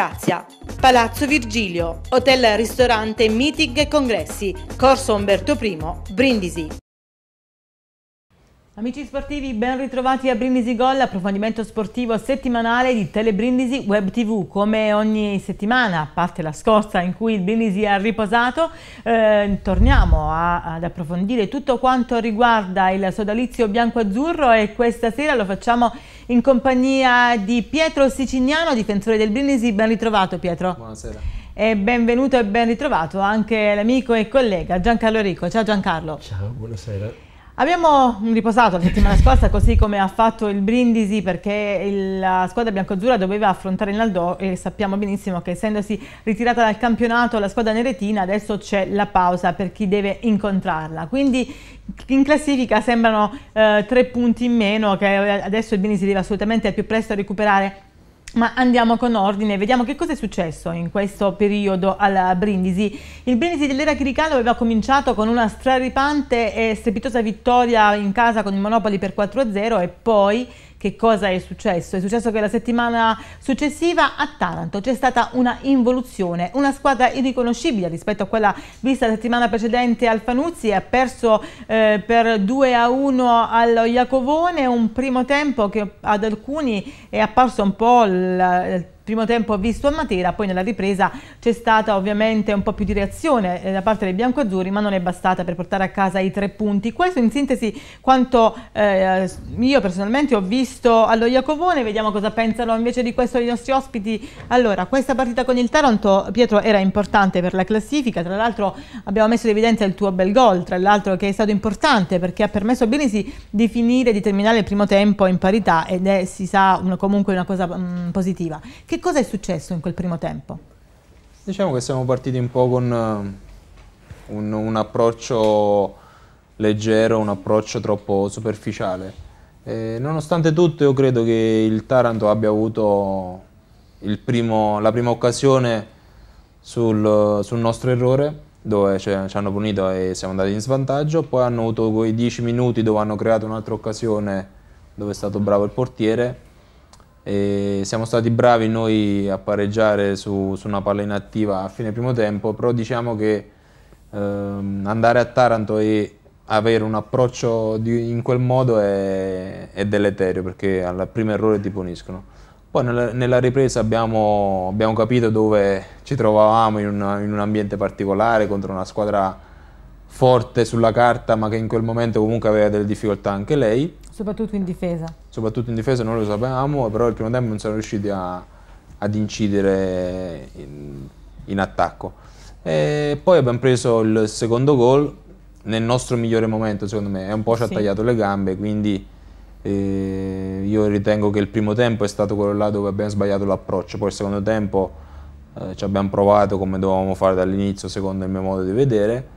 Grazia, Palazzo Virgilio, Hotel Ristorante Meeting e Congressi, Corso Umberto I, Brindisi. Amici sportivi, ben ritrovati a Brindisi Gol, approfondimento sportivo settimanale di Telebrindisi Web TV. Come ogni settimana, a parte la scorsa in cui il Brindisi ha riposato, eh, torniamo a, ad approfondire tutto quanto riguarda il sodalizio bianco-azzurro e questa sera lo facciamo in compagnia di Pietro Sicignano, difensore del Brindisi. Ben ritrovato Pietro. Buonasera. E benvenuto e ben ritrovato anche l'amico e collega Giancarlo Rico. Ciao Giancarlo. Ciao, buonasera. Abbiamo riposato la settimana scorsa così come ha fatto il Brindisi perché la squadra biancozzurra doveva affrontare il Naldò e sappiamo benissimo che essendosi ritirata dal campionato la squadra neretina adesso c'è la pausa per chi deve incontrarla. Quindi in classifica sembrano eh, tre punti in meno che adesso il Brindisi deve assolutamente al più presto recuperare ma andiamo con ordine, vediamo che cosa è successo in questo periodo al Brindisi. Il Brindisi dell'era Chiricano aveva cominciato con una straripante e strepitosa vittoria in casa con il Monopoli per 4-0 e poi che cosa è successo? È successo che la settimana successiva a Taranto c'è stata una involuzione, una squadra irriconoscibile rispetto a quella vista la settimana precedente al Fanuzzi, ha perso eh, per 2 a 1 allo Iacovone, un primo tempo che ad alcuni è apparso un po' il primo tempo ha visto a Matera, poi nella ripresa c'è stata ovviamente un po' più di reazione eh, da parte dei biancoazzurri, ma non è bastata per portare a casa i tre punti. Questo in sintesi quanto eh, io personalmente ho visto allo Iacovone, vediamo cosa pensano invece di questo i nostri ospiti. Allora, questa partita con il Taranto, Pietro, era importante per la classifica, tra l'altro abbiamo messo in evidenza il tuo bel gol, tra l'altro che è stato importante perché ha permesso a Benisi di finire, di terminare il primo tempo in parità ed è, si sa, una, comunque una cosa mh, mm, positiva. Che cosa è successo in quel primo tempo? Diciamo che siamo partiti un po' con eh, un, un approccio leggero, un approccio troppo superficiale. Eh, nonostante tutto io credo che il Taranto abbia avuto primo, la prima occasione sul, sul nostro errore dove ci hanno punito e siamo andati in svantaggio, poi hanno avuto quei 10 minuti dove hanno creato un'altra occasione dove è stato bravo il portiere e siamo stati bravi noi a pareggiare su, su, una palla inattiva a fine primo tempo, però diciamo che ehm, andare a Taranto e avere un approccio di, in quel modo è, è, deleterio perché al primo errore ti puniscono. Poi nella, nella ripresa abbiamo, abbiamo, capito dove ci trovavamo in, una, in un ambiente particolare contro una squadra forte sulla carta, ma che in quel momento comunque aveva delle difficoltà anche lei. Soprattutto in difesa. Soprattutto in difesa, noi lo sapevamo, però il primo tempo non siamo riusciti a, ad incidere in, in attacco. E poi abbiamo preso il secondo gol nel nostro migliore momento, secondo me, È un po' ci ha sì. tagliato le gambe, quindi eh, io ritengo che il primo tempo è stato quello là dove abbiamo sbagliato l'approccio, poi il secondo tempo eh, ci abbiamo provato come dovevamo fare dall'inizio, secondo il mio modo di vedere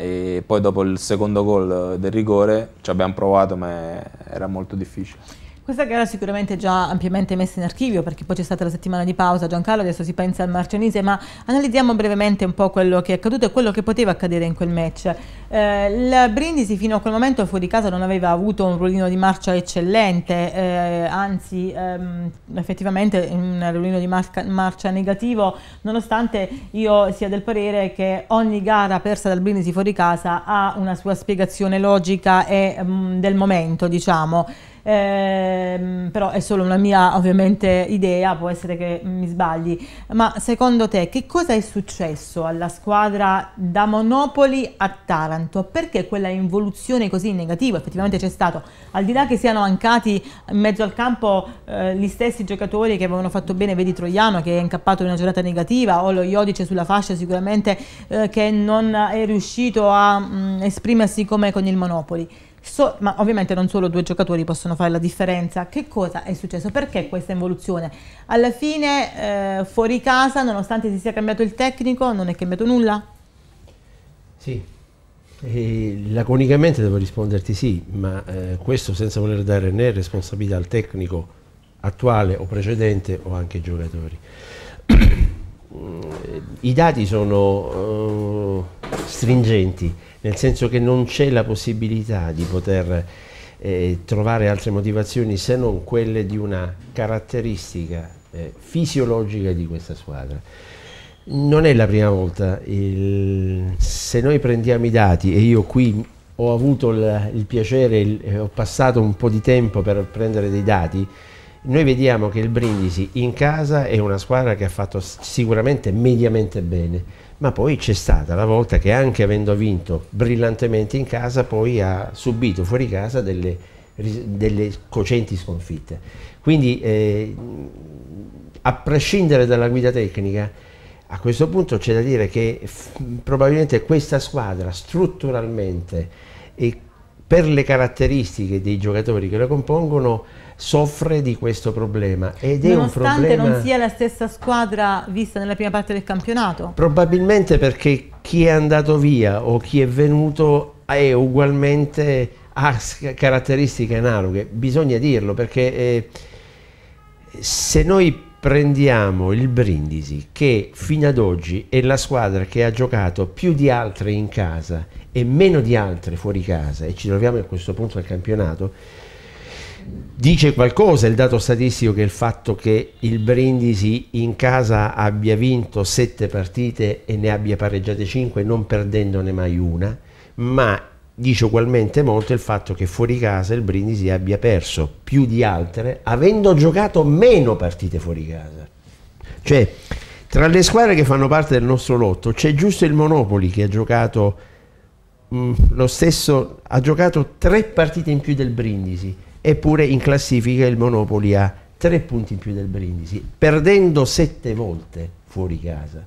e poi dopo il secondo gol del rigore ci abbiamo provato ma era molto difficile. Questa gara sicuramente già ampiamente messa in archivio perché poi c'è stata la settimana di pausa, Giancarlo adesso si pensa al Marcianise, ma analizziamo brevemente un po' quello che è accaduto e quello che poteva accadere in quel match. Eh, il Brindisi fino a quel momento fuori casa non aveva avuto un ruolino di marcia eccellente, eh, anzi ehm, effettivamente un ruolino di marca, marcia negativo, nonostante io sia del parere che ogni gara persa dal Brindisi fuori casa ha una sua spiegazione logica e mh, mm, del momento, diciamo ehm, però è solo una mia ovviamente idea, può essere che mi sbagli, ma secondo te che cosa è successo alla squadra da Monopoli a Taranto? Perché quella involuzione così negativa effettivamente c'è stato? Al di là che siano mancati in mezzo al campo eh, gli stessi giocatori che avevano fatto bene, vedi Troiano che è incappato in una giornata negativa o lo Iodice sulla fascia sicuramente eh, che non è riuscito a mh, mm, esprimersi come con il Monopoli. So, ma ovviamente non solo due giocatori possono fare la differenza. Che cosa è successo? Perché questa involuzione? Alla fine eh, fuori casa, nonostante si sia cambiato il tecnico, non è cambiato nulla? Sì, e laconicamente devo risponderti sì, ma eh, questo senza voler dare né responsabilità al tecnico attuale o precedente o anche ai giocatori. I dati sono uh, stringenti nel senso che non c'è la possibilità di poter eh, trovare altre motivazioni se non quelle di una caratteristica eh, fisiologica di questa squadra. Non è la prima volta, il, se noi prendiamo i dati e io qui ho avuto il, il piacere, il, eh, ho passato un po' di tempo per prendere dei dati, noi vediamo che il Brindisi in casa è una squadra che ha fatto sicuramente mediamente bene, ma poi c'è stata la volta che anche avendo vinto brillantemente in casa poi ha subito fuori casa delle, delle cocenti sconfitte. Quindi eh, a prescindere dalla guida tecnica, a questo punto c'è da dire che probabilmente questa squadra strutturalmente e per le caratteristiche dei giocatori che la compongono soffre di questo problema ed è un problema... Nonostante non sia la stessa squadra vista nella prima parte del campionato? Probabilmente perché chi è andato via o chi è venuto è ugualmente ha caratteristiche analoghe, bisogna dirlo perché eh, se noi prendiamo il Brindisi che fino ad oggi è la squadra che ha giocato più di altre in casa e meno di altre fuori casa e ci troviamo a questo punto del campionato dice qualcosa il dato statistico che è il fatto che il Brindisi in casa abbia vinto sette partite e ne abbia pareggiate cinque non perdendone mai una, ma dice ugualmente molto il fatto che fuori casa il Brindisi abbia perso più di altre avendo giocato meno partite fuori casa. Cioè, tra le squadre che fanno parte del nostro lotto c'è giusto il Monopoli che ha giocato mh, mm, lo stesso ha giocato tre partite in più del Brindisi eppure in classifica il Monopoli ha tre punti in più del Brindisi, perdendo sette volte fuori casa.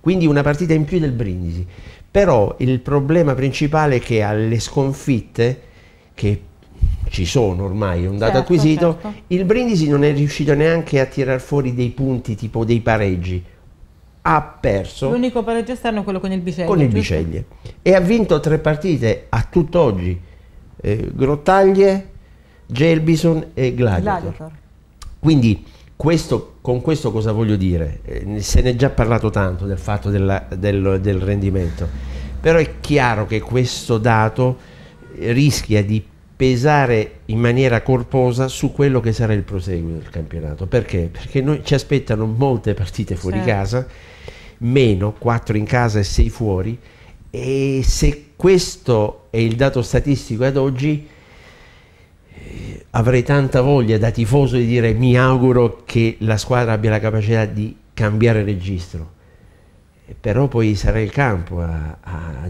Quindi una partita in più del Brindisi. Però il problema principale è che alle sconfitte, che ci sono ormai, è un dato certo, acquisito, certo. il Brindisi non è riuscito neanche a tirar fuori dei punti tipo dei pareggi. Ha perso. L'unico pareggio esterno è quello con il Biceglie. Con il Biceglie. E ha vinto tre partite a tutt'oggi. Eh, Grottaglie, Gelbison e Gladiator. Gladiator. Quindi questo, con questo cosa voglio dire? Eh, se ne è già parlato tanto del fatto della, del, del rendimento, però è chiaro che questo dato rischia di pesare in maniera corposa su quello che sarà il proseguo del campionato. Perché? Perché noi ci aspettano molte partite fuori sì. casa, meno 4 in casa e 6 fuori, e se questo è il dato statistico ad oggi, avrei tanta voglia da tifoso di dire mi auguro che la squadra abbia la capacità di cambiare registro però poi sarà il campo a, a,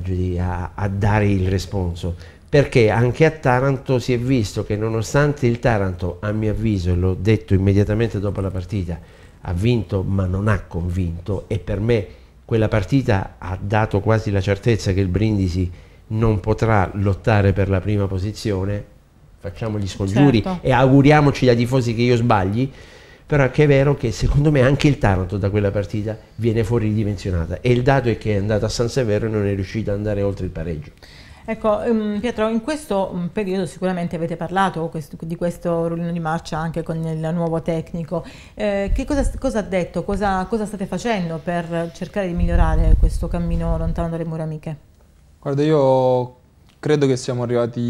a, dare il responso perché anche a Taranto si è visto che nonostante il Taranto a mio avviso e l'ho detto immediatamente dopo la partita ha vinto ma non ha convinto e per me quella partita ha dato quasi la certezza che il Brindisi non potrà lottare per la prima posizione facciamo gli scongiuri certo. e auguriamoci da tifosi che io sbagli, però è che è vero che secondo me anche il Taranto da quella partita viene fuori ridimensionata e il dato è che è andata a San Severo e non è riuscita ad andare oltre il pareggio. Ecco, ehm, Pietro, in questo mm, periodo sicuramente avete parlato di questo rullino di marcia anche con il nuovo tecnico. Eh, che cosa, cosa, ha detto? Cosa, cosa, state facendo per cercare di migliorare questo cammino lontano dalle mura amiche? Guarda, io credo che siamo arrivati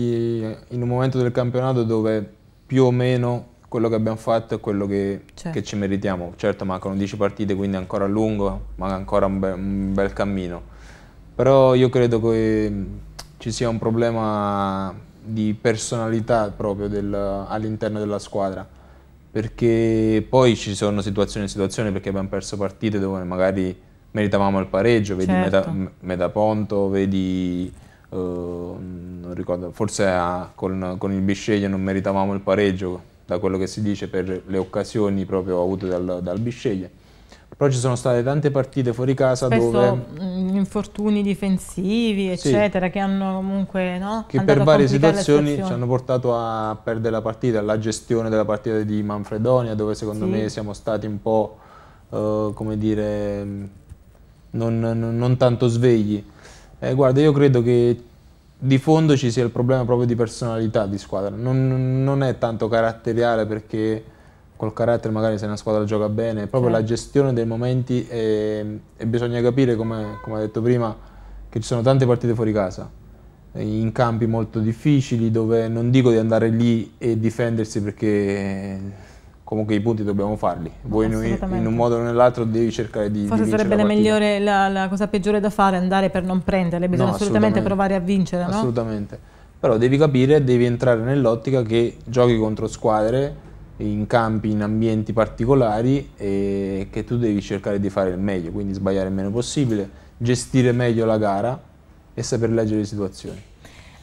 in un momento del campionato dove più o meno quello che abbiamo fatto è quello che, certo. che ci meritiamo. Certo mancano 10 partite, quindi ancora lungo, ma ancora un, be un bel cammino. Però io credo che ci sia un problema di personalità proprio del, all'interno della squadra perché poi ci sono situazioni e situazioni perché abbiamo perso partite dove magari meritavamo il pareggio, vedi certo. Metaponto, vedi uh, non ricordo, forse a, ah, con, con, il Bisceglie non meritavamo il pareggio, da quello che si dice per le occasioni proprio avute dal, dal Bisceglie. Però ci sono state tante partite fuori casa Spesso dove... Mh, mm, infortuni difensivi, eccetera, sì, che hanno comunque... No, che per varie situazioni ci hanno portato a perdere la partita, alla gestione della partita di Manfredonia, dove secondo sì. me siamo stati un po', uh, come dire, non, non, non tanto svegli eh, guarda, io credo che di fondo ci sia il problema proprio di personalità di squadra, non, non è tanto caratteriale perché col carattere magari se una squadra gioca bene, è proprio eh. la certo. gestione dei momenti e, e bisogna capire, come, come ho detto prima, che ci sono tante partite fuori casa, in campi molto difficili dove non dico di andare lì e difendersi perché comunque i punti dobbiamo farli. Voi no, in, un modo o nell'altro devi cercare di Forse di sarebbe la, migliore, la, la, cosa peggiore da fare, andare per non prenderle, bisogna no, assolutamente, assolutamente, provare a vincere, Assolutamente. No? Però devi capire, devi entrare nell'ottica che giochi contro squadre in campi, in ambienti particolari e che tu devi cercare di fare il meglio, quindi sbagliare il meno possibile, gestire meglio la gara e saper leggere le situazioni.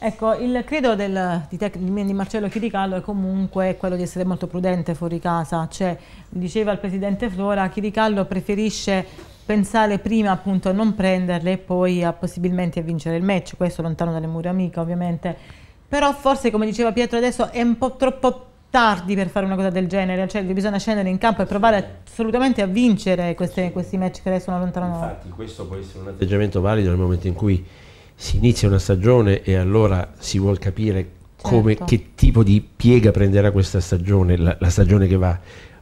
Ecco, il credo del, di, te, di, Marcello Chiricallo è comunque quello di essere molto prudente fuori casa, cioè diceva il presidente Flora, Chiricallo preferisce pensare prima appunto a non prenderle e poi a possibilmente a vincere il match, questo lontano dalle mura amica ovviamente, però forse come diceva Pietro adesso è un po' troppo tardi per fare una cosa del genere, cioè bisogna scendere in campo e provare assolutamente a vincere queste, questi match che adesso sono lontano. Infatti questo può essere un atteggiamento valido nel momento in cui si inizia una stagione e allora si vuol capire come, certo. che tipo di piega prenderà questa stagione, la, la stagione che va.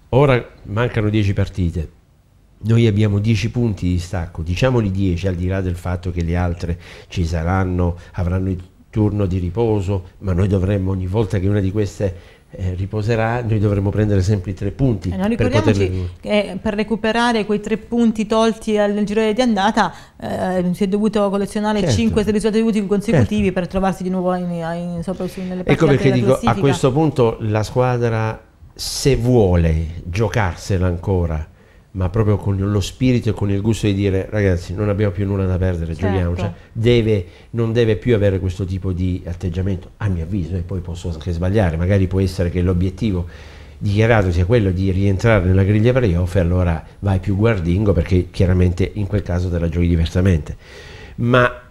Ora mancano 10 partite, noi abbiamo 10 punti di stacco, diciamoli 10 al di là del fatto che le altre ci saranno, avranno il turno di riposo, ma noi dovremmo ogni volta che una di queste eh, riposerà, noi dovremo prendere sempre i tre punti. Eh, no, per, poterli... che per recuperare quei tre punti tolti nel girone di andata eh, si è dovuto collezionare certo. cinque risultati consecutivi certo. per trovarsi di nuovo in, in, sopra, su, nelle ecco partite Ecco perché dico, classifica. a questo punto la squadra se vuole giocarsela ancora ma proprio con lo spirito e con il gusto di dire ragazzi non abbiamo più nulla da perdere, certo. giochiamo, cioè, deve, non deve più avere questo tipo di atteggiamento, a mio avviso, e poi posso anche sbagliare, magari può essere che l'obiettivo dichiarato sia quello di rientrare nella griglia playoff e allora vai più guardingo perché chiaramente in quel caso te la giochi diversamente, ma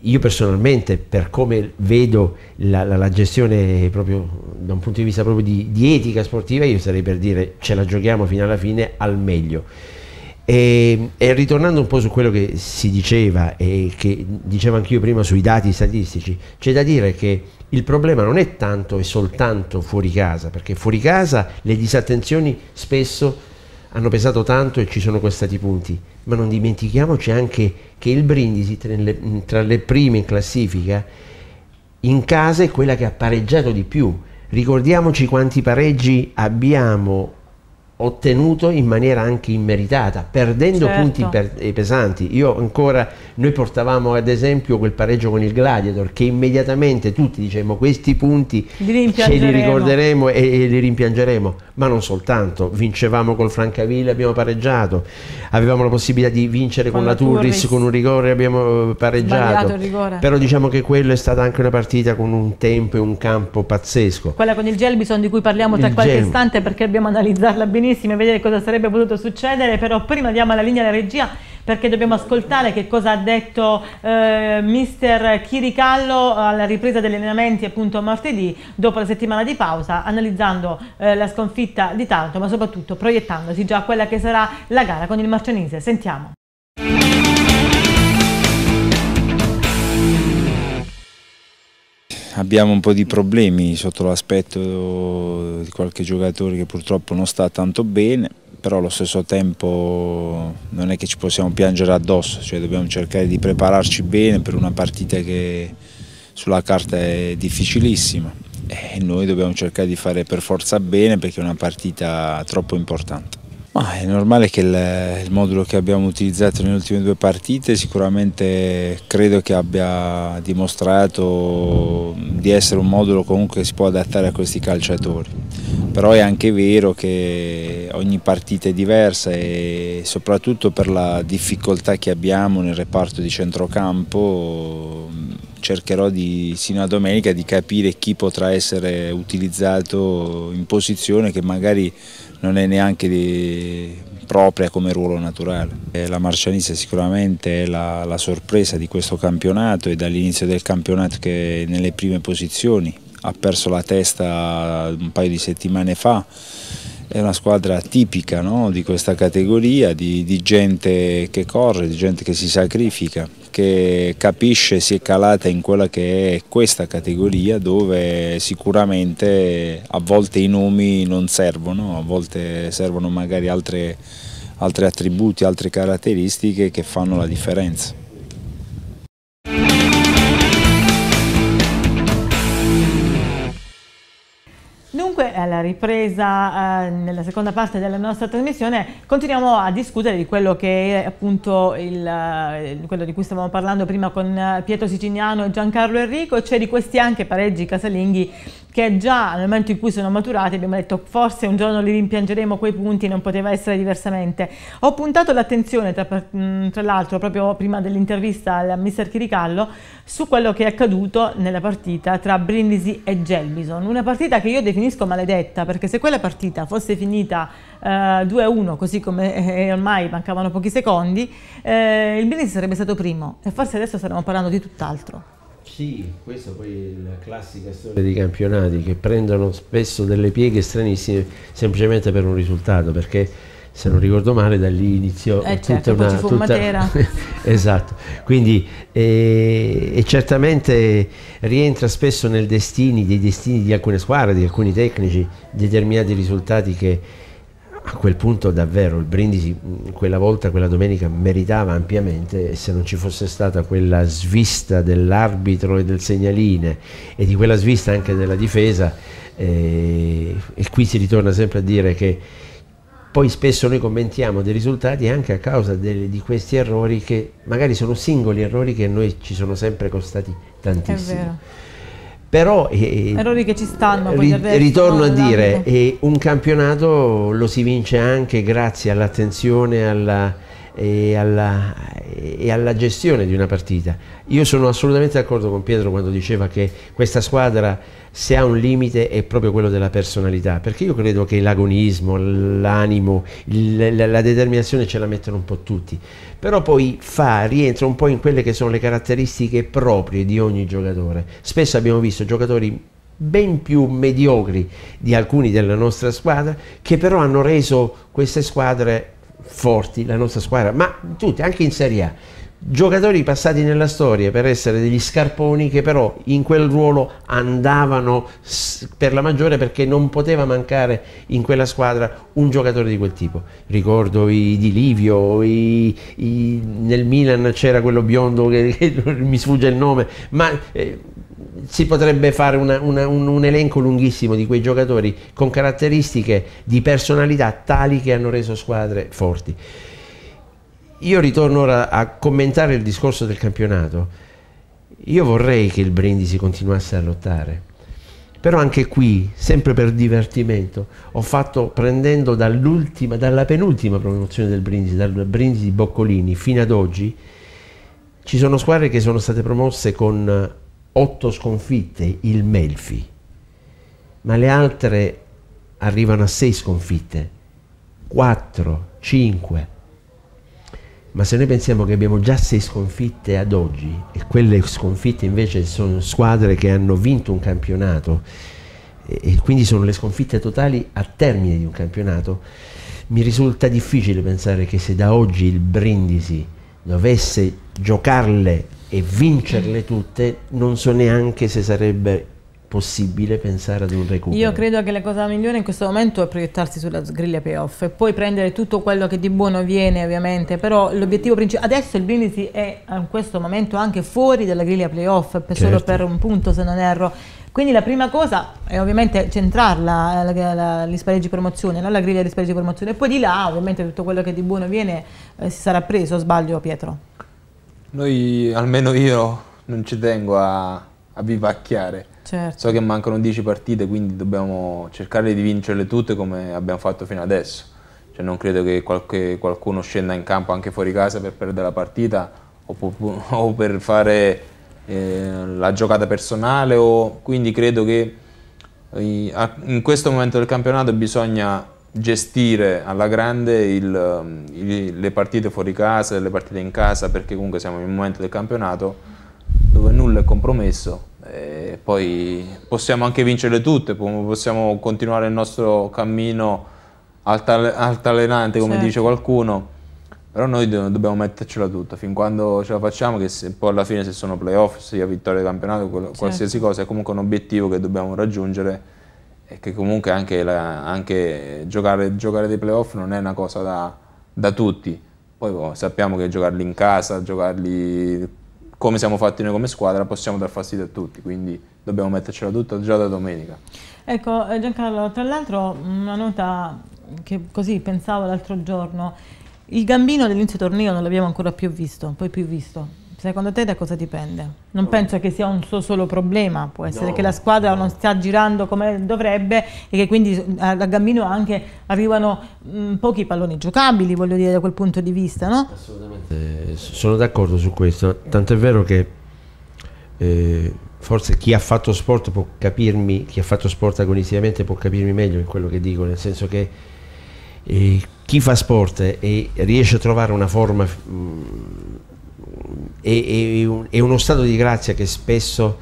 io personalmente per come vedo la, la, la, gestione proprio da un punto di vista proprio di, di, etica sportiva io sarei per dire ce la giochiamo fino alla fine al meglio e, ehm, e ritornando un po' su quello che si diceva e che dicevo anch'io prima sui dati statistici c'è da dire che il problema non è tanto e soltanto fuori casa perché fuori casa le disattenzioni spesso hanno pesato tanto e ci sono costati punti, ma non dimentichiamoci anche che il Brindisi tra le, tra le prime in classifica in casa è quella che ha pareggiato di più. Ricordiamoci quanti pareggi abbiamo ottenuto in maniera anche immeritata, perdendo certo. punti per, pesanti. Io ancora, noi portavamo ad esempio quel pareggio con il Gladiator che immediatamente tutti dicevamo questi punti li ce li ricorderemo e, e, li rimpiangeremo, ma non soltanto, vincevamo col Francavilla, abbiamo pareggiato, avevamo la possibilità di vincere con, con la Turris, Turris, con un rigore abbiamo eh, pareggiato, però diciamo che quello è stata anche una partita con un tempo e un campo pazzesco. Quella con il Gelbison di cui parliamo tra il qualche Gelb... istante perché abbiamo analizzarla bene benissimo e vedere cosa sarebbe potuto succedere, però prima diamo la linea alla regia perché dobbiamo ascoltare che cosa ha detto eh, mister Chiricallo alla ripresa degli allenamenti appunto martedì dopo la settimana di pausa analizzando eh, la sconfitta di Taranto ma soprattutto proiettandosi già a quella che sarà la gara con il Marcianese. Sentiamo. abbiamo un po' di problemi sotto l'aspetto di qualche giocatore che purtroppo non sta tanto bene, però allo stesso tempo non è che ci possiamo piangere addosso, cioè dobbiamo cercare di prepararci bene per una partita che sulla carta è difficilissima e noi dobbiamo cercare di fare per forza bene perché è una partita troppo importante. Ma è normale che il, il, modulo che abbiamo utilizzato nelle ultime due partite sicuramente credo che abbia dimostrato di essere un modulo comunque che si può adattare a questi calciatori. Però è anche vero che ogni partita è diversa e soprattutto per la difficoltà che abbiamo nel reparto di centrocampo cercherò di, sino a domenica di capire chi potrà essere utilizzato in posizione che magari non è neanche di, propria come ruolo naturale. La Marcianise sicuramente è la, la sorpresa di questo campionato e dall'inizio del campionato che è nelle prime posizioni, ha perso la testa un paio di settimane fa, è una squadra tipica no? di questa categoria, di, di gente che corre, di gente che si sacrifica che capisce si è calata in quella che è questa categoria dove sicuramente a volte i nomi non servono, a volte servono magari altri attributi, altre caratteristiche che fanno la differenza. comunque alla eh, ripresa, eh, nella seconda parte della nostra trasmissione, continuiamo a discutere di quello che è appunto il, eh, quello di cui stavamo parlando prima con eh, Pietro Siciliano e Giancarlo Enrico, cioè di questi anche pareggi casalinghi che già nel momento in cui sono maturati abbiamo detto forse un giorno li rimpiangeremo quei punti, non poteva essere diversamente. Ho puntato l'attenzione, tra, tra l'altro, proprio prima dell'intervista al mister Chiricallo, su quello che è accaduto nella partita tra Brindisi e Gelbison. Una partita che io definisco maledetta, perché se quella partita fosse finita eh, 2-1, così come eh, eh, ormai mancavano pochi secondi, eh, il Brindisi sarebbe stato primo e forse adesso staremo parlando di tutt'altro. Sì, questa poi è la classica storia dei campionati che prendono spesso delle pieghe stranissime semplicemente per un risultato, perché se non ricordo male da lì iniziò eh, tutta certo, una... Poi ci fu tutta... Matera. esatto, quindi eh, e certamente rientra spesso nel destino, dei destini di alcune squadre, di alcuni tecnici, determinati risultati che a quel punto davvero il Brindisi mm, quella volta, quella domenica meritava ampiamente e se non ci fosse stata quella svista dell'arbitro e del segnaline e di quella svista anche della difesa eh, e qui si ritorna sempre a dire che poi spesso noi commentiamo dei risultati anche a causa delle, di questi errori che magari sono singoli errori che a noi ci sono sempre costati tantissimo però eh, errori che ci stanno eh, ri, ritorno a dire eh, un campionato lo si vince anche grazie all'attenzione alla e alla, e alla gestione di una partita. Io sono assolutamente d'accordo con Pietro quando diceva che questa squadra se ha un limite è proprio quello della personalità, perché io credo che l'agonismo, l'animo, la determinazione ce la mettono un po' tutti, però poi fa, rientra un po' in quelle che sono le caratteristiche proprie di ogni giocatore. Spesso abbiamo visto giocatori ben più mediocri di alcuni della nostra squadra che però hanno reso queste squadre forti la nostra squadra, ma tutti, anche in Serie A. Giocatori passati nella storia per essere degli scarponi che però in quel ruolo andavano per la maggiore perché non poteva mancare in quella squadra un giocatore di quel tipo. Ricordo i Di Livio, i, i, nel Milan c'era quello biondo che, che, mi sfugge il nome, ma... Eh, si potrebbe fare una, una, un, un, elenco lunghissimo di quei giocatori con caratteristiche di personalità tali che hanno reso squadre forti. Io ritorno ora a commentare il discorso del campionato. Io vorrei che il Brindisi continuasse a lottare, però anche qui, sempre per divertimento, ho fatto prendendo dall'ultima, dalla penultima promozione del Brindisi, dal Brindisi Boccolini fino ad oggi, ci sono squadre che sono state promosse con otto sconfitte il Melfi, ma le altre arrivano a sei sconfitte, 4, 5. Ma se noi pensiamo che abbiamo già sei sconfitte ad oggi e quelle sconfitte invece sono squadre che hanno vinto un campionato e, e quindi sono le sconfitte totali a termine di un campionato, mi risulta difficile pensare che se da oggi il Brindisi dovesse giocarle e vincerle tutte, non so neanche se sarebbe possibile pensare ad un recupero. Io credo che la cosa migliore in questo momento è proiettarsi sulla griglia payoff e poi prendere tutto quello che di buono viene ovviamente, però l'obiettivo principale, adesso il Brindisi è eh, in questo momento anche fuori dalla griglia playoff, per certo. solo per un punto se non erro, quindi la prima cosa è ovviamente centrarla eh, gli spareggi promozione, non la griglia di spareggi promozione e poi di là ovviamente tutto quello che di buono viene eh, si sarà preso, sbaglio Pietro? Noi, almeno io, non ci tengo a, a vivacchiare. Certo. So che mancano 10 partite, quindi dobbiamo cercare di vincerle tutte come abbiamo fatto fino adesso. Cioè, non credo che qualche, qualcuno scenda in campo anche fuori casa per perdere la partita o, o per fare eh, la giocata personale. O, quindi credo che eh, in questo momento del campionato bisogna gestire alla grande il, um, il, le partite fuori casa, le partite in casa, perché comunque siamo in un momento del campionato dove nulla è compromesso. E poi possiamo anche vincerle tutte, possiamo continuare il nostro cammino altalenante, come certo. dice qualcuno, però noi do dobbiamo mettercela tutta, fin quando ce la facciamo, che se, poi alla fine se sono playoff, sia vittoria del campionato, certo. qualsiasi cosa, è comunque un obiettivo che dobbiamo raggiungere e che comunque anche, la, anche giocare, giocare, dei playoff non è una cosa da, da tutti. Poi boh, sappiamo che giocarli in casa, giocarli come siamo fatti noi come squadra, possiamo dar fastidio a tutti, quindi dobbiamo mettercela tutta già da domenica. Ecco eh, Giancarlo, tra l'altro una nota che così pensavo l'altro giorno, il gambino dell'inizio torneo non l'abbiamo ancora più visto, poi più visto, Secondo te da cosa dipende? Non penso che sia un suo solo problema, può essere no, che la squadra no. non stia girando come dovrebbe e che quindi eh, da Gambino anche arrivano mh, mm, pochi palloni giocabili, voglio dire, da quel punto di vista, no? Assolutamente, sono d'accordo su questo, tant'è vero che eh, forse chi ha fatto sport può capirmi, chi ha fatto sport agonisticamente può capirmi meglio in quello che dico, nel senso che eh, chi fa sport e riesce a trovare una forma... Mh, mm, è, è, uno stato di grazia che spesso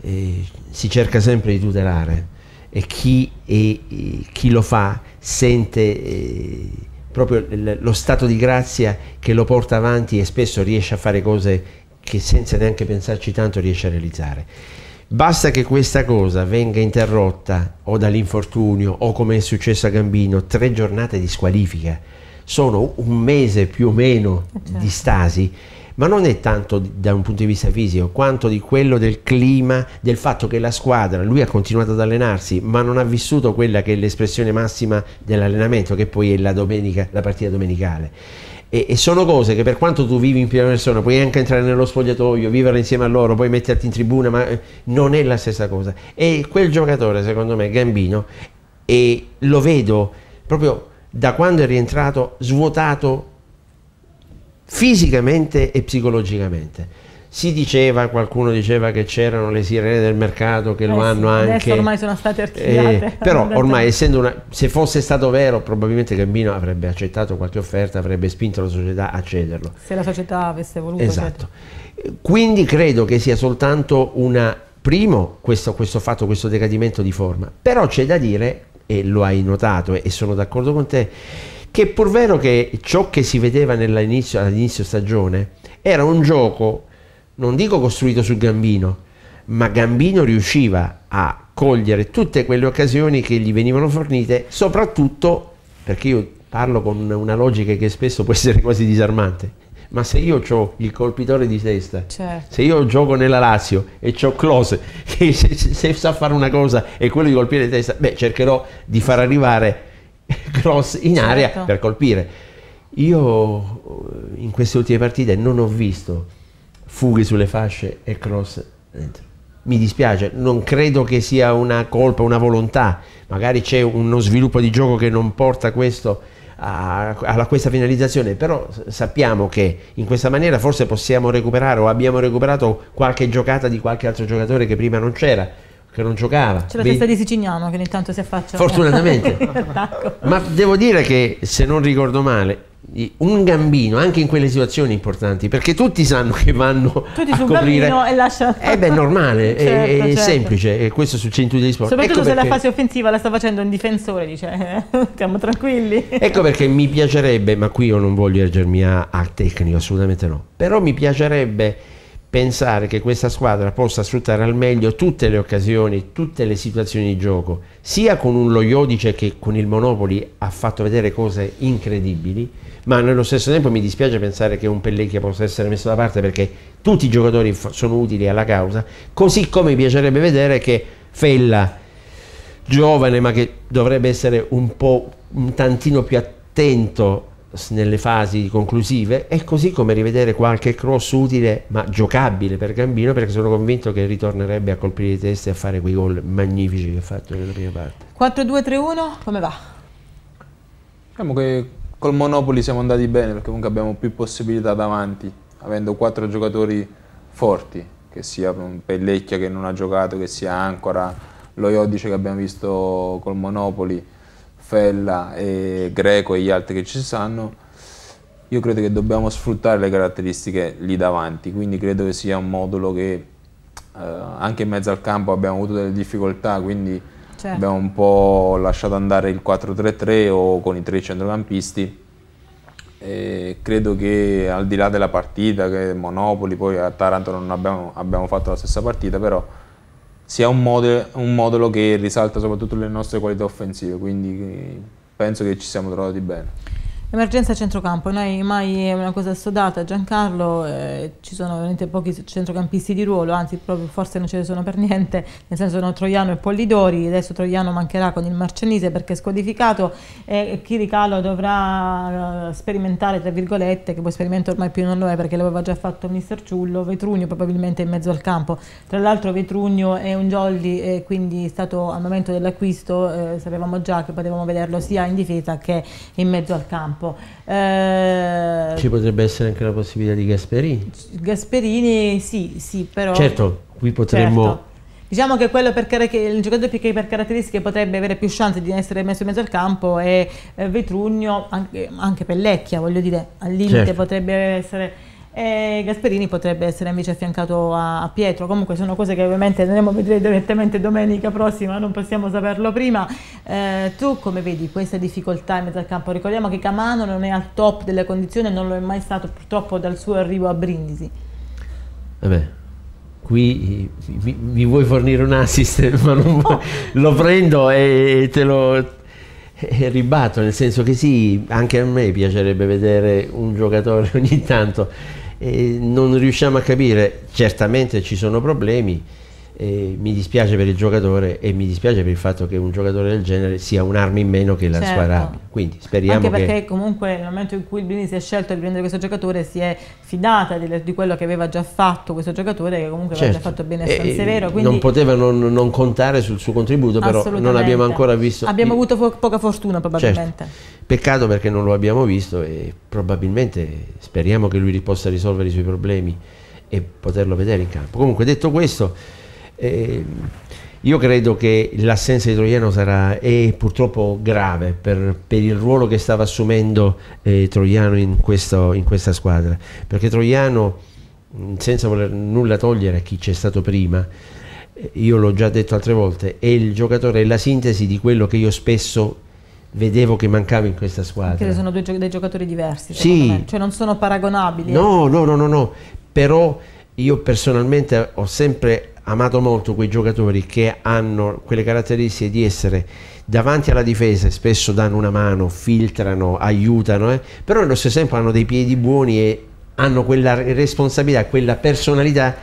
eh, si cerca sempre di tutelare e chi, e, e eh, chi lo fa sente eh, proprio lo stato di grazia che lo porta avanti e spesso riesce a fare cose che senza neanche pensarci tanto riesce a realizzare. Basta che questa cosa venga interrotta o dall'infortunio o come è successo a Gambino, tre giornate di squalifica, sono un mese più o meno certo. di stasi ma non è tanto da un punto di vista fisico quanto di quello del clima, del fatto che la squadra, lui ha continuato ad allenarsi, ma non ha vissuto quella che è l'espressione massima dell'allenamento, che poi è la, domenica, la partita domenicale. E, e, sono cose che per quanto tu vivi in prima persona, puoi anche entrare nello spogliatoio, vivere insieme a loro, poi metterti in tribuna, ma eh, non è la stessa cosa. E quel giocatore, secondo me, Gambino, e lo vedo proprio da quando è rientrato svuotato fisicamente e psicologicamente. Si diceva, qualcuno diceva che c'erano le sirene del mercato che eh lo sì, hanno anche. Adesso ormai sono state archiviate. Eh, però ormai, essendo una, se fosse stato vero, probabilmente Gambino avrebbe accettato qualche offerta, avrebbe spinto la società a cederlo. Se la società avesse voluto. Esatto. Certo. Quindi credo che sia soltanto una. Primo, questo, questo fatto, questo decadimento di forma. Però c'è da dire, e lo hai notato e sono d'accordo con te, che pur vero che ciò che si vedeva all'inizio all stagione era un gioco, non dico costruito su Gambino, ma Gambino riusciva a cogliere tutte quelle occasioni che gli venivano fornite, soprattutto perché io parlo con una logica che spesso può essere quasi disarmante. Ma se io ho il colpitore di testa, certo. se io gioco nella Lazio e ho Close che se, se, se, sa fare una cosa e quello di colpire di testa, beh, cercherò di far arrivare cross in certo. area per colpire. Io eh, in queste ultime partite non ho visto fughe sulle fasce e cross dentro. Mi dispiace, non credo che sia una colpa, una volontà, magari c'è uno sviluppo di gioco che non porta questo a, a, questa finalizzazione, però sappiamo che in questa maniera forse possiamo recuperare o abbiamo recuperato qualche giocata di qualche altro giocatore che prima non c'era che non giocava. C'è la testa di Sicignano che ogni tanto si affaccia. Fortunatamente. Ma devo dire che, se non ricordo male, un gambino anche in quelle situazioni importanti perché tutti sanno che vanno tutti a coprire e lascia eh beh, normale, certo, è normale certo. è, semplice e questo su centro di sport soprattutto ecco se perché... la fase offensiva la sta facendo un difensore dice eh, stiamo tranquilli ecco perché mi piacerebbe ma qui io non voglio ergermi a, a tecnico assolutamente no però mi piacerebbe pensare che questa squadra possa sfruttare al meglio tutte le occasioni, tutte le situazioni di gioco, sia con un Loiodice che con il Monopoli ha fatto vedere cose incredibili, ma nello stesso tempo mi dispiace pensare che un Pellecchia possa essere messo da parte perché tutti i giocatori sono utili alla causa, così come mi piacerebbe vedere che Fella, giovane ma che dovrebbe essere un po' un tantino più attento nelle fasi conclusive e così come rivedere qualche cross utile ma giocabile per Gambino perché sono convinto che ritornerebbe a colpire i testa e a fare quei gol magnifici che ha fatto nella prima parte 4-2-3-1 come va? diciamo che col Monopoli siamo andati bene perché comunque abbiamo più possibilità davanti avendo quattro giocatori forti che sia Pellecchia che non ha giocato che sia Ancora lo Iodice che abbiamo visto col Monopoli Fella e Greco e gli altri che ci stanno, io credo che dobbiamo sfruttare le caratteristiche lì davanti, quindi credo che sia un modulo che eh, anche in mezzo al campo abbiamo avuto delle difficoltà, quindi certo. abbiamo un po' lasciato andare il 4-3-3 o con i tre centrocampisti. E credo che al di là della partita, che Monopoli, poi a Taranto non abbiamo, abbiamo fatto la stessa partita, però sia un, mod un modulo che risalta soprattutto le nostre qualità offensive, quindi eh, penso che ci siamo trovati bene. Emergenza centrocampo, noi mai è una cosa assodata, Giancarlo, eh, ci sono veramente pochi centrocampisti di ruolo, anzi proprio forse non ce ne sono per niente, nel senso sono Troiano e Pollidori, adesso Troiano mancherà con il Marcianise perché è scodificato e Chiricalo dovrà eh, sperimentare, tra virgolette, che poi sperimento ormai più non lo è perché l'aveva già fatto mister Ciullo, Vetrugno probabilmente in mezzo al campo, tra l'altro Vetrugno è un jolly e quindi è stato al momento dell'acquisto, eh, sapevamo già che potevamo vederlo sia in difesa che in mezzo al campo campo. Eh, Ci potrebbe essere anche la possibilità di Gasperini. Gasperini sì, sì, però... Certo, qui potremmo... Certo. Diciamo che quello per il giocatore che per caratteristiche potrebbe avere più chance di essere messo in mezzo al campo è eh, Vetrugno, anche, anche Pellecchia, voglio dire, al limite certo. potrebbe essere e Gasperini potrebbe essere invece affiancato a, a, Pietro. Comunque sono cose che ovviamente andremo a vedere direttamente domenica prossima, non possiamo saperlo prima. Eh, tu come vedi questa difficoltà in mezzo al campo? Ricordiamo che Camano non è al top delle condizioni, non lo è mai stato purtroppo dal suo arrivo a Brindisi. Vabbè, eh qui mi, mi vuoi fornire un assist, ma non oh. lo prendo e te lo ribatto, nel senso che sì, anche a me piacerebbe vedere un giocatore ogni tanto non riusciamo a capire, certamente ci sono problemi, e mi dispiace per il giocatore e mi dispiace per il fatto che un giocatore del genere sia un'arma in meno che la certo. squadra abbia. Quindi speriamo Anche perché che... comunque nel momento in cui il Brini si è scelto di prendere questo giocatore si è fidata di, di quello che aveva già fatto questo giocatore che comunque certo. aveva già fatto bene a San Severo. Quindi... Non poteva non, non, contare sul suo contributo, però non abbiamo ancora visto. Abbiamo avuto fo poca fortuna probabilmente. Certo. Peccato perché non lo abbiamo visto e probabilmente speriamo che lui possa risolvere i suoi problemi e poterlo vedere in campo. Comunque detto questo eh, io credo che l'assenza di Troiano sarà, è purtroppo grave per, per il ruolo che stava assumendo eh, Troiano in, questo, in, questa squadra, perché Troiano, senza voler nulla togliere a chi c'è stato prima, eh, io l'ho già detto altre volte, è il giocatore, è la sintesi di quello che io spesso vedevo che mancava in questa squadra. Perché sono due gio dei giocatori diversi, sì. Me. cioè non sono paragonabili. Eh. No, no, no, no, no, però io personalmente ho sempre amato molto quei giocatori che hanno quelle caratteristiche di essere davanti alla difesa spesso danno una mano, filtrano, aiutano, eh? però allo stesso tempo hanno dei piedi buoni e hanno quella responsabilità, quella personalità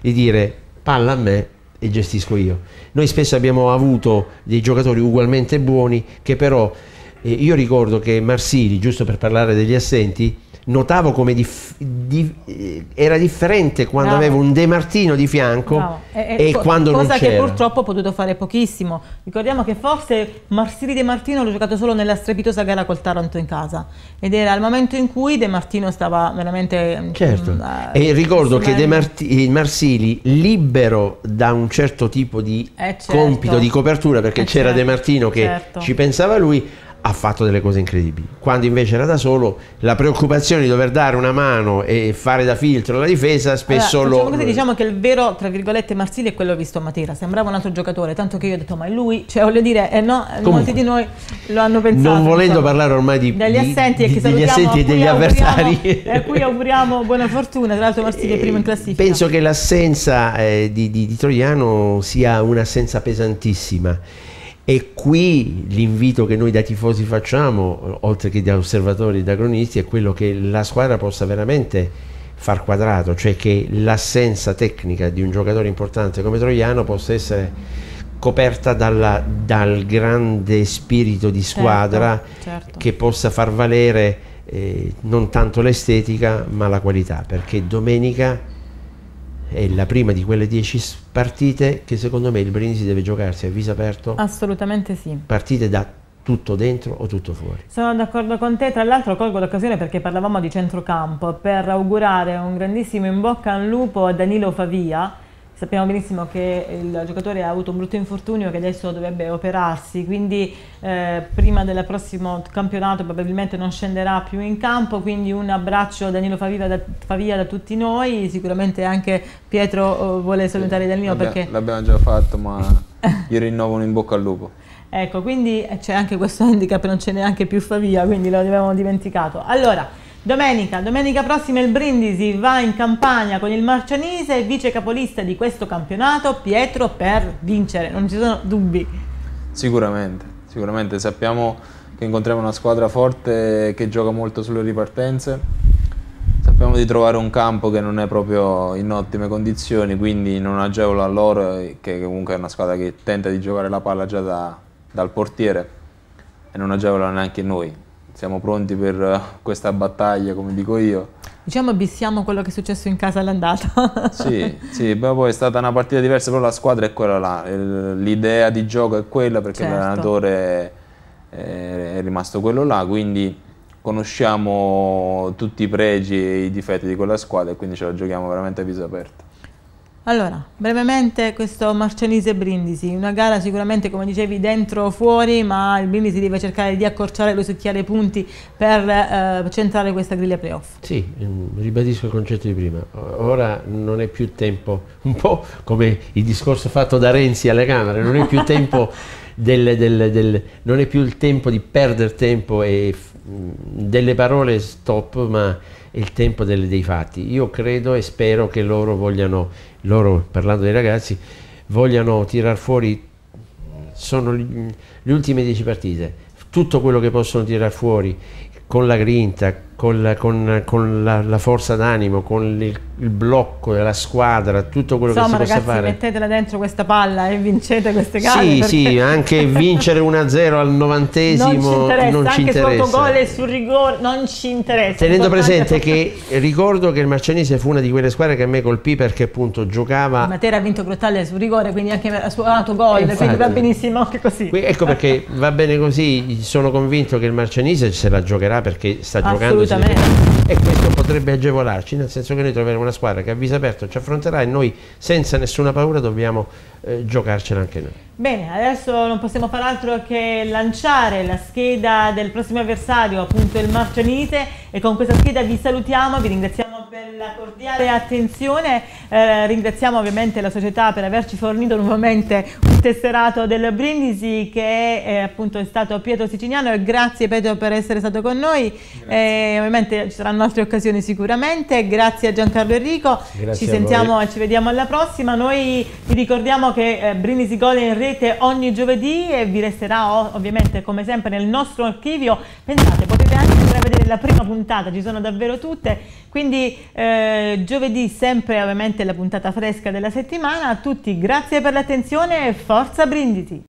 di dire palla a me e gestisco io. Noi spesso abbiamo avuto dei giocatori ugualmente buoni che però eh, io ricordo che Marsili, giusto per parlare degli assenti, notavo come dif- di- eh, era differente quando Bravo. avevo un De Martino di fianco e, e co- quando non c'era. Cosa che purtroppo ho potuto fare pochissimo. Ricordiamo che forse Marsili De Martino l'ho giocato solo nella strepitosa gara col Taranto in casa ed era il momento in cui De Martino stava veramente... Mm, certo, mh, mm, e ricordo che De Marti- eh, Marsili libero da un certo tipo di eh certo. compito di copertura perché eh c'era certo. De Martino che certo. ci pensava lui ha fatto delle cose incredibili. Quando invece era da solo, la preoccupazione di dover dare una mano e fare da filtro alla difesa spesso allora, diciamo lo... Così, diciamo che il vero, tra virgolette, Marsili è quello visto a Matera. Sembrava un altro giocatore, tanto che io ho detto, ma è lui? Cioè, voglio dire, eh no, eh, Comunque, molti di noi lo hanno pensato. Non volendo insomma, parlare ormai di, degli assenti, di, di, degli assenti e degli avversari. A cui auguriamo buona fortuna. Tra l'altro Marsili è primo in classifica. Penso che l'assenza eh, di, di Troiano sia un'assenza pesantissima. E qui l'invito che noi da tifosi facciamo, oltre che da osservatori e da cronisti, è quello che la squadra possa veramente far quadrato, cioè che l'assenza tecnica di un giocatore importante come Troiano possa essere coperta dalla, dal grande spirito di certo, squadra certo, certo. che possa far valere eh, non tanto l'estetica ma la qualità, perché domenica è la prima di quelle 10 partite che secondo me il Brindisi deve giocarsi a viso aperto. Assolutamente sì. Partite da tutto dentro o tutto fuori. Sono d'accordo con te, tra l'altro colgo l'occasione perché parlavamo di centrocampo per augurare un grandissimo in bocca al lupo a Danilo Favia Sappiamo benissimo che il giocatore ha avuto un brutto infortunio che adesso dovrebbe operarsi, quindi eh, prima del prossimo campionato probabilmente non scenderà più in campo, quindi un abbraccio Danilo Favia da, Favia da tutti noi, sicuramente anche Pietro oh, vuole salutare Danilo sì, perché... L'abbiamo già fatto ma gli rinnovano in bocca al lupo. Ecco, quindi c'è anche questo handicap, non c'è neanche più Favia, quindi lo avevamo dimenticato. Allora, Domenica, domenica prossima il Brindisi va in campagna con il Marcianise, vice capolista di questo campionato, Pietro per vincere, non ci sono dubbi. Sicuramente, sicuramente sappiamo che incontriamo una squadra forte che gioca molto sulle ripartenze, sappiamo di trovare un campo che non è proprio in ottime condizioni, quindi non agevola loro, che comunque è una squadra che tenta di giocare la palla già da, dal portiere e non agevola neanche noi, siamo pronti per eh, questa battaglia, come dico io. Diciamo bissiamo quello che è successo in casa all'andata. sì, sì, poi è stata una partita diversa, però la squadra è quella là, l'idea di gioco è quella perché certo. l'allenatore è rimasto quello là, quindi conosciamo tutti i pregi e i difetti di quella squadra e quindi ce la giochiamo veramente a viso aperto. Allora, brevemente questo Marcianise Brindisi, una gara sicuramente come dicevi dentro o fuori, ma il Brindisi deve cercare di accorciare e rosicchiare i punti per eh, centrare questa griglia playoff. Sì, ehm, ribadisco il concetto di prima, ora non è più tempo, un po' come il discorso fatto da Renzi alle Camere, non è più, tempo, del, del, del, non è più il tempo di perdere tempo e delle parole stop, ma il tempo delle, dei fatti. Io credo e spero che loro vogliano, loro parlando dei ragazzi, vogliano tirar fuori, sono le ultime dieci partite, tutto quello che possono tirar fuori con la grinta, con, con, con la, la, forza d'animo, con il, il, blocco della squadra, tutto quello Insomma, che si ragazzi, possa fare. mettetela dentro questa palla e vincete queste gare. Sì, perché... sì, anche vincere 1-0 al novantesimo non ci interessa. Non ci anche sul rigore non ci interessa. Tenendo presente che ricordo che il Marcianese fu una di quelle squadre che a me colpì perché appunto giocava... Il Matera ha vinto Grottaglia sul rigore, quindi anche ha suonato gol, quindi va benissimo anche così. Ecco perché va bene così, sono convinto che il Marcianese se la giocherà perché sta giocando Assolutamente. E questo potrebbe agevolarci, nel senso che noi troveremo una squadra che a viso aperto ci affronterà e noi senza nessuna paura dobbiamo eh, giocarcela anche noi. Bene, adesso non possiamo fare altro che lanciare la scheda del prossimo avversario, appunto il Marcianite e con questa scheda vi salutiamo, vi ringraziamo per la cordiale attenzione, eh, ringraziamo ovviamente la società per averci fornito nuovamente un tesserato del Brindisi che eh, appunto è stato Pietro Siciliano e grazie Pietro per essere stato con noi, eh, ovviamente ci saranno altre occasioni sicuramente, grazie a Giancarlo Enrico, grazie ci sentiamo e ci vediamo alla prossima, noi vi ricordiamo che eh, Brindisi Gol è in rete ogni giovedì e vi resterà ovviamente come sempre nel nostro archivio, pensate potete anche andare a vedere la prima puntata, ci sono davvero tutte, quindi eh, giovedì sempre ovviamente la puntata fresca della settimana. A tutti grazie per l'attenzione e forza Brindisi!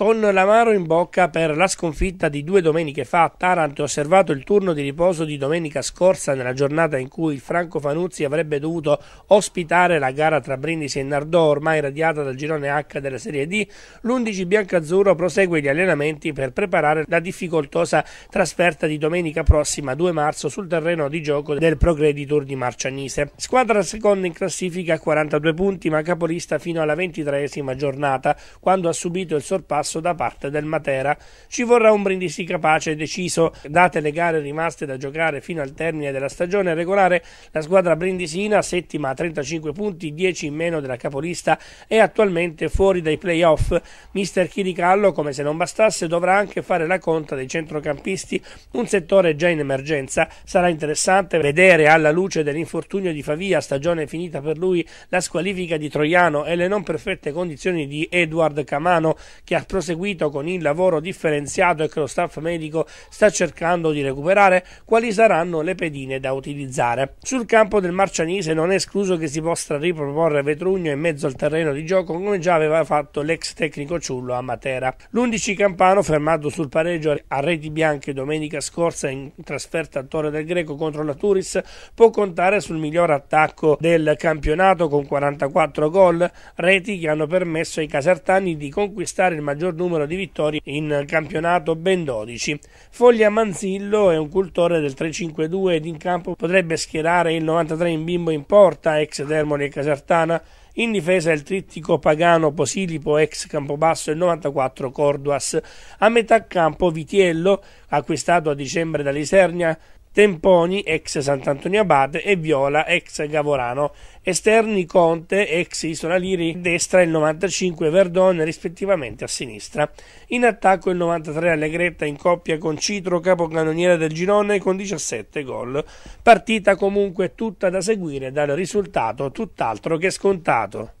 Con l'amaro in bocca per la sconfitta di due domeniche fa, a Taranto osservato il turno di riposo di domenica scorsa nella giornata in cui il Franco Fanuzzi avrebbe dovuto ospitare la gara tra Brindisi e Nardò, ormai radiata dal girone H della Serie D. L'11 biancazzurro prosegue gli allenamenti per preparare la difficoltosa trasferta di domenica prossima 2 marzo sul terreno di gioco del Progreditor di Marcianise. Squadra seconda in classifica a 42 punti ma capolista fino alla ventitreesima giornata quando ha subito il sorpasso passo da parte del Matera. Ci vorrà un Brindisi capace e deciso, date le gare rimaste da giocare fino al termine della stagione regolare, la squadra brindisina, settima a 35 punti, 10 in meno della capolista, è attualmente fuori dai playoff. Mister Chiricallo, come se non bastasse, dovrà anche fare la conta dei centrocampisti, un settore già in emergenza. Sarà interessante vedere alla luce dell'infortunio di Favia, stagione finita per lui, la squalifica di Troiano e le non perfette condizioni di Edward Camano, che ha proseguito proseguito con il lavoro differenziato e che lo staff medico sta cercando di recuperare, quali saranno le pedine da utilizzare. Sul campo del Marcianese non è escluso che si possa riproporre Vetrugno in mezzo al terreno di gioco come già aveva fatto l'ex tecnico Ciullo a Matera. L'11 Campano fermato sul pareggio a reti bianche domenica scorsa in trasferta a Torre del Greco contro la Turis può contare sul miglior attacco del campionato con 44 gol, reti che hanno permesso ai casertani di conquistare il maggior maggior numero di vittorie in campionato, ben 12. Foglia Manzillo è un cultore del 3-5-2 ed in campo potrebbe schierare il 93 in bimbo in porta, ex Dermoli e Casertana, in difesa il trittico pagano Posilipo ex Campobasso e 94 Corduas. A metà campo Vitiello, acquistato a dicembre dall'Isernia, Temponi ex Sant'Antonio Abate e Viola ex Gavorano, esterni Conte ex Isola Liri, destra il 95 Verdone rispettivamente a sinistra. In attacco il 93 Allegretta in coppia con Citro, capocannoniere del girone con 17 gol. Partita comunque tutta da seguire dal risultato tutt'altro che scontato.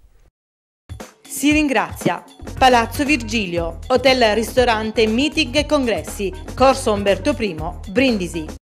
Si ringrazia. Palazzo Virgilio, Hotel Ristorante Meeting e Congressi, Corso Umberto I, Brindisi.